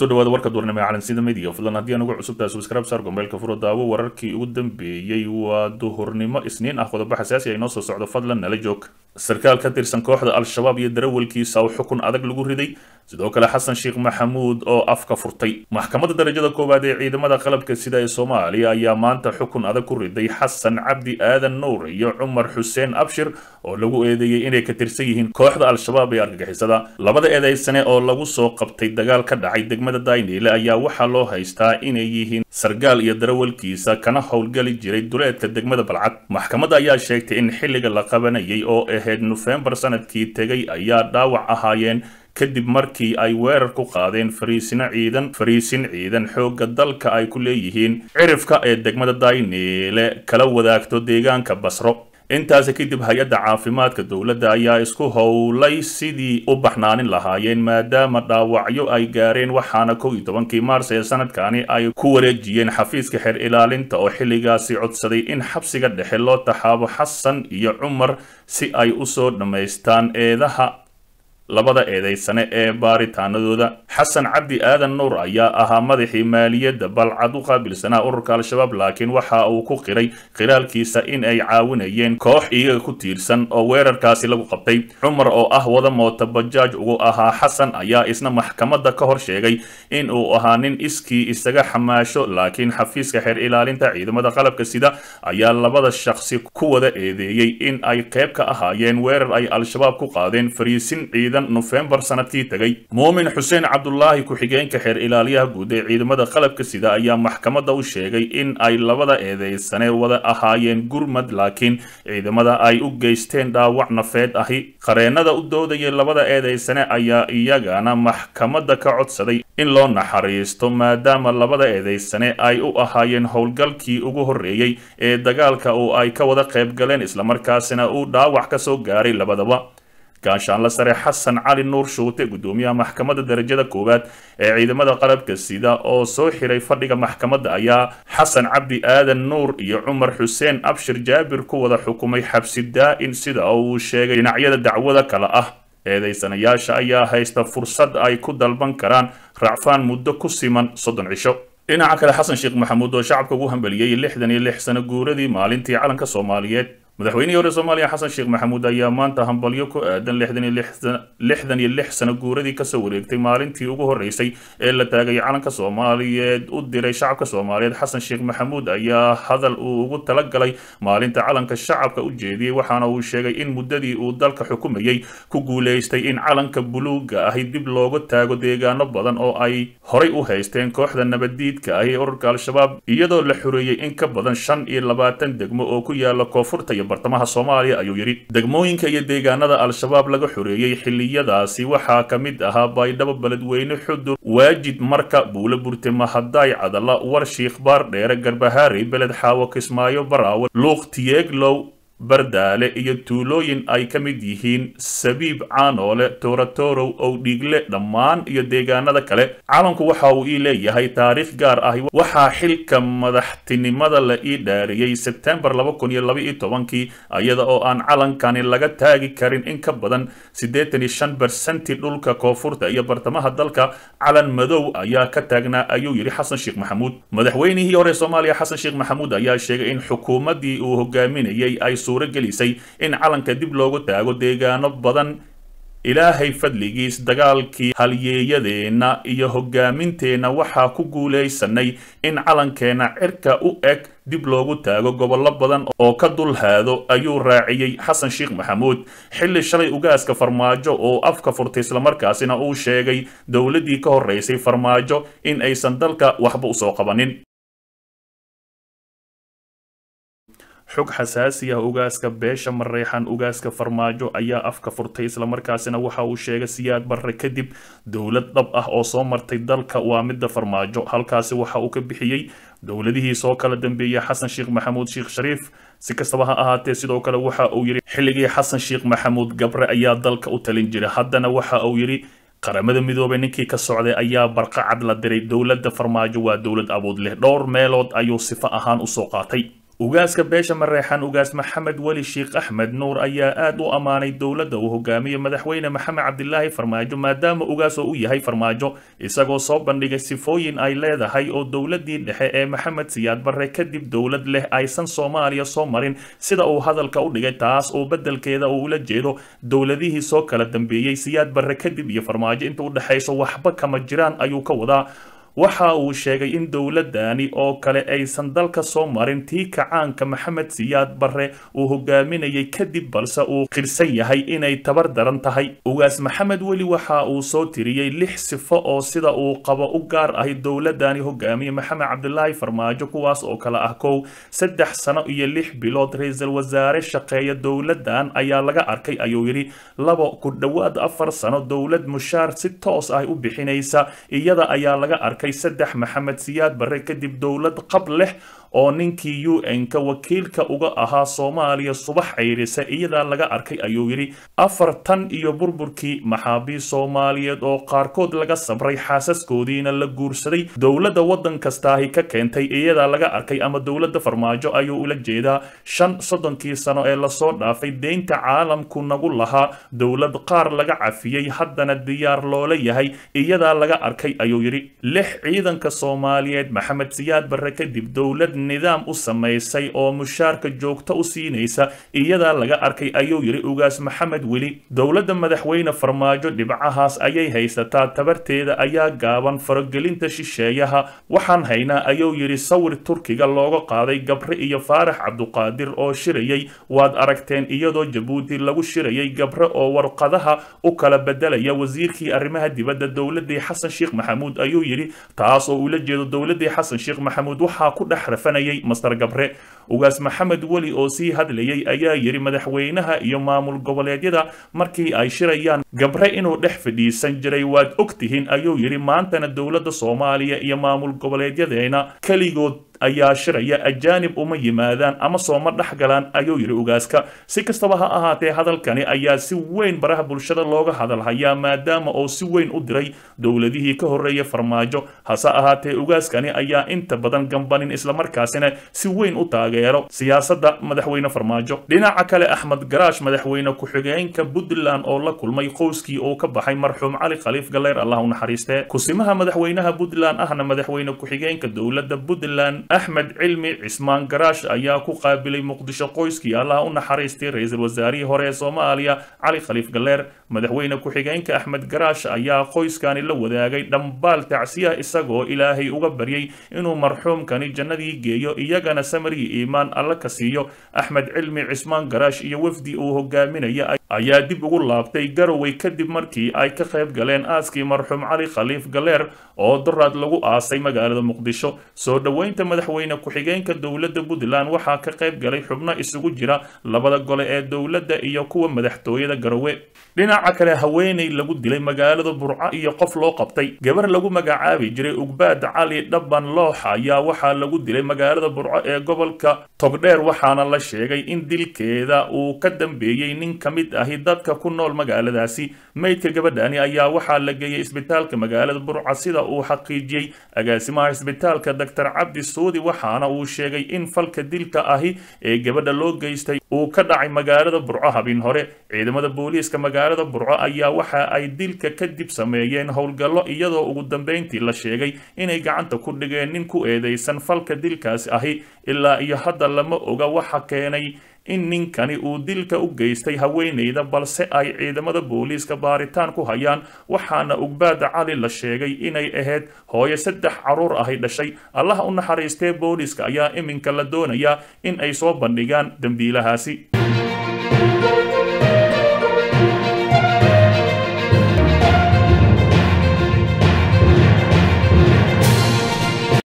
kusoo dhawaada warka duurnimo ee calansida media fadlan haddii aan ugu cusubtaha subscribe saar gombeelka furo daawo wararkii ugu dambeeyey waa duhurnimo isniin ah qodobo xasaasi ay ah noo soo socdo fadlan nala joog sarkaal ka tirsan kooxda al-shabaab iyo darawalkiisa oo xukun adag lagu riday sidoo kale xasan sheekh maxamuud oo afka furtay maxkamadda darajada koowaad ee ciidamada qalabka sida ee soomaaliya ayaa maanta xukun adag ku riday xasan cabdi aadan nuur iyo cumar xuseen abshir oo lagu eedeeyey inay ka tirsan yihiin kooxda al-shabaab ee argagixisada labada eedaysane oo lagu soo qabtay dagaal ka dhacay degmada daynile ayaa waxaa loo haystaa inay yihiin sarkaal iyo darawalkiisa kana howlgeli jiray duleedka degmada balcad maxkamadda ayaa sheegtay in xilliga la qabanayay oo ahayd nofembar sanadkii tegay ayaa dhaawac ahaayeen kadib markii ay weerar ku qaadeen fariisin ciidan fariisin ciidan xoogga dalka ay ku leeyihiin cirifka ee degmada dayniile kala wadaagto deegaanka basro intaasi kadib hay-adda caafimaadka dowladda ayaa isku howlay sidii u baxnaanin lahaayeen maadaama dhaawacyo ay gaareen waxaana kow iyo tobankii maars ee sanadkani ay ku wareejiyeen xafiiska xeer ilaalinta oo xilligaasi codsaday in xabsiga dhexe loo taxaabo xasan iyo cumar si ay usoo dhammaystaan eedaha labada eedaysane ee baaritaanadooda xasan cabdi aadan nuur ayaa ahaa madaxii maaliyadda balcad u qaabilsanaa ururka al-shabaab laakiin waxa uu ku qiray qiraalkiisa in ay caawinayeen koox iyaga ku tiirsan oo weerarkaasi lagu qabtay cumar oo ah wada moota bajaaj ugu ahaa xasan ayaa isna maxkamadda ka hor sheegay in uu ahaa nin iskii isaga xamaasho laakiin xafiiska xeer ilaalinta ciidamada qalabka sida ayaa labada shaqsi ku wada eedeeyey in ay qayb ka ahaayeen weerar ay al-shabaab ku qaadeen fariisin ciidan bishan nofembar sanadkii tegey muumin xuseen cabdulaahi ku-xigeenka xeer ilaaliyaha guud ee ciidamada qalabka sida ayaa maxkamadda u sheegay in ay labada eedeysane wada ahaayeen gurmad laakiin ciidamada ay u geysteen dhaawac nafeed ahi qareennada u doodayay labada eedeysane ayaa iyagana maxkamadda ka codsaday in loo naxariisto maadaama labada eedeysane ay u ahaayeen howlgalkii ugu horreeyey ee dagaalka oo ay ka wada qayb galeen islamarkaasina uu dhaawac ka soo gaaray labadaba gaashaanla sare xasan cali nuur shuute gudoomiyaha maxkamadda darajada koowaad ee ciidamada qalabka sida oo soo xiray fadhiga maxkamadda ayaa xasan cabdi aadan nuur iyo cumar xuseen abshir jaabir ku wada xukumay xabsi daa-in sida uu sheegay dhinacyada dacwada kale ah eedaysanayaasha ayaa haysta fursad ay ku dalban karaan racfaan muddo ku siman soddon cisho dhinaca kale xasan sheekh maxamuud oo shacabka ugu hambaliyey lixdan iyo lix sano guuradii maalintii calanka soomaaliyeed madaxweynihii hore soomaaliya xasan sheekh maxamuud ayaa maanta hambalyo ku aadan lixdan iyo lix sano guuradii kasoo wareegtay maalintii ugu horeysay ee la taagay calanka soomaaliyeed u diray shacabka soomaaliyeed xasan sheekh maxamuud ayaa hadal uu ugu talagalay maalinta calanka shacabka u jeediyey waxaana uu sheegay in muddadii uu dalka xukumayey ku guulaystay in calanka buluuga ahi dib looga taago deegaano badan oo ay horay u haysteen kooxda nabadiidka ah ee ururka al-shabaab iyadoo la xureeyey in ka badan shan iyo labaatan degmo oo ku yaala koonfurta bartamaha soomaaliya ayuu yidhi degmooyinka iyo deegaanada al-shabaab laga xoreeyey xilliyadaasi waxaa ka mid ahaa baydhabo beledweyne xudur waajid marka buule burte mahadaay cadala war shiikhbaar dheere garbahaari beled xaawo kismaayo baraawe luuq tiyeeglow bardaale iyo tuulooyin ay ka mid yihiin sabiib caanoole towratorow owdhiigle dhammaan iyo deegaanada kale calanku waxa uu ii leeyahay taariikh gaar ah waxaa xilka madaxtinimada la ii dhaariyey sebtembar laba kun iyada oo aan calankani laga taagi karin in ka badan siddeetan iyo shan dhulka koonfurta iyo bartamaha dalka calan madow ayaa ka taagnaa ayuu yidhi xasan sheekh maxamuud madaxweynihii hore soomaaliya xasan sheekh maxamuud ayaa sheegay in xukuumaddii uu hogaaminayay ay suuro gelisay in calanka dib loogu taago deegaano badan ilaahay fadligiis dagaalkii halyeeyadeenna iyo hogaaminteenna waxaa ku guulaysanay in calankeenna cirka u eg dib loogu taago gobollo badan oo ka dulhaado ayuu raaciyey xasan sheekh maxamuud xilli shalay ugaaska farmaajo oo afka furtay islamarkaasina uu sheegay dowladdii ka horraysay farmaajo in aysan dalka waxba usoo qabanin xog xasaasi ah ogaaska beesha mareexan ugaaska farmaajo ayaa afka furtay islamarkaasina waxa uu sheegay siyaad barre kadib dowlad dhab ah oo soo martay dalka waa midda farmaajo halkaasi waxa uu ka bixiyey dowladihii soo kala dambeeyey xasan sheekh maxamuud sheekh shariif si kastaba ha ahaatee sidoo kale waxa uu yidhi xilligii xasan sheekh maxamuud gabre ayaa dalka u talin jiray haddana waxa uu yidhi qaramada midoobay ninkii ka socday ayaa barqacad la diray dowladda farmaajo waa dowlad awood leh dhowr meelood ayuu sifo ahaan usoo qaatay ugaaska beesha mareexan ugaas maxamed weli sheekh axmed nuur ayaa aad u ammaanay dowladda uu hogaamiyo madaxweyne maxamed cabdilaahi farmaajo maadaama ugaas oo u yahay farmaajo isagoo soo bandhigay sifooyin ay leedahay oo dowladdii dhexe ee maxamed siyaad barre kadib dowlad leh aysan soomaaliya soo marin sida uu hadalka u dhigay taas oo beddelkeeda uu ula jeedo dowladihii soo kala dambeeyey siyaad barre kadib iyo farmaajo inta u dhexayso waxba kama jiraan ayuu ka wadaa waxa uu sheegay in dowladani oo kale aysan dalka soo marin tii kacaanka maxamed siyaad barre uu hogaaminayay kadib balse uu qirsan yahay inay tabar daran tahay ugaas maxamed weli waxa uu soo tiriyey lix sifo oo sida uu qabo u gaar ahi dowladani hogaamiye maxamed cabdilaahi farmaajo kuwaas oo kale ah kow saddex sano iyo lix bilood ra-iisul wasaare shaqeeya dowladdan ayaa laga arkay ayuu yidhi laba ku dhowaad afar sano dowlad mushaar si toos ah u bixinaysa iyada ayaa laga arkay saddex maxamed siyaad barre kadib dowlad qab leh oo ninkii u n-ka wakiilka uga ahaa soomaaliya subax cayrisa iyadaa laga arkay ayuu yidhi afartan iyo burburkii maxaabiis soomaaliyeed oo qaarkood laga sabray xaasaskoodiina la guursaday dowladda waddan kastaahi ka keentay iyadaa laga arkay ama dowladda farmaajo ayuu ula jeedaa shan soddonkii sano ee lasoo dhaafay deynta caalamku nagu lahaa dowlad qaar laga cafiyey haddana diyaar loola yahay iyadaa laga arkay ayuu yidhi lix ciidanka soomaaliyeed maxamed siyaad barre kadib dowlad nidaam u samaysay oo mushaarka joogto u siinaysa iyadaa laga arkay ayuu yidhi ugaas maxamed weli dowladda madaxweyne farmaajo dhibcahaas ayay haysataa tabarteeda ayaa gaaban farogelinta shisheeyaha waxaan haynaa ayuu yidhi sawir turkiga looga qaaday gabre iyo faarax cabduqaadir oo shirayay waad aragteen iyadoo jabuuti lagu shirayay gabre oo warqadaha u kala bedelaya wasiirkii arrimaha dibadda dowladii xasan sheekh maxamuud ayuu yidhi taas oo ula jeedo dowladii xasan sheekh maxamuud waxaa ku dhex rafa afanayay master gabre ugaas maxamed weli oo sii hadlayay ayaa yidhi madaxweynaha iyo maamul goboleedyada markii ay shirayaan gabre inuu dhex fadhiisan jiray waad ogtihiin ayuu yidhi maantana dowladda soomaaliya iyo maamul goboleedyadeena keligood ayaa shiraya ajaanib uma yimaadaan ama sooma dhex galaan ayuu yidhi ugaaska si kastaba ha ahaatee hadalkani ayaa si weyn baraha bulshada looga hadalhayaa maadaama uu si weyn u diray dowladihii ka horreeya farmaajo hase ahaatee ugaaskani ayaa inta badan gambanin islamarkaasina si weyn u taageero siyaasadda madaxweyne farmaajo dhinaca kale axmed garaash madaxweyne ku-xigeenka puntland oo la kulmay qowskii uu ka baxay marxuum cali khaliif galeer allah u naxariistee kusimaha madaxweynaha puntland ahna madaxweyne ku-xigeenka dowladda puntland axmed cilmi cismaan garaash ayaa ku qaabilay muqdisho qoyskii allaha u naxariistay ra-iisul wasaarihii hore ee soomaaliya cali khaliif galleer madaxweyne ku-xigeenka axmed garaash ayaa qoyskani la wadaagay dhambaal tacsiya isagoo ilaahay uga baryay inuu marxuumkani jannadii geeyo iyagana samir iimaan alla ka siiyo axmed cilmi cismaan garaash iyo wafdi uu hogaaminaya ayaa dib ugu laabtay garowe kadib markii ay ka qayb galeen aaskii marxuum cali khaliif galeer oo duraad lagu aasay magaalada muqdisho soo dhoweynta madaxweyne ku-xigeenka dowladda puntland waxaa ka qayb galay xubno isugu jira labada gole ee dowladda iyo kuwa madaxtooyada garowe dhinaca kale haweenay lagu dilay magaalada burco iyo qof loo qabtay gabar lagu magacaabi jiray ugbaad cali dhaban loox ayaa waxaa lagu dilay magaalada burco ee gobolka togdheer waxaana la sheegay in dilkeeda uu ka dambeeyey nin ka mid ahi dadka ku nool magaaladaasi meydka gabadhani ayaa waxaa la geeyey isbitaalka magaalada burca sida uu xaqiijiyey agaasimaha isbitaalka doctor cabdi suudi waxaana uu sheegay in falka dilka ahi ee gabadha loo geystay uu ka dhacay magaalada burco habin hore ciidamada booliiska magaalada burco ayaa waxa ay dilka kadib sameeyeen howlgallo iyadoo ugu dambeyntii la sheegay inay gacanta ku dhigeen nin ku eedaysan falka dilkaasi ahi ilaa iyo hadda lama oga waxa keenay in ninkani uu dilka u geystay haweenayda balse ay ciidamada booliiska baaritaan ku hayaan waxaana ugbaada cali la sheegay inay ahayd hooyo saddex caruur ahay dhashay allaha u naxariistee booliiska ayaa iminka la doonayaa in ay soo bandhigaan dembiilahaasi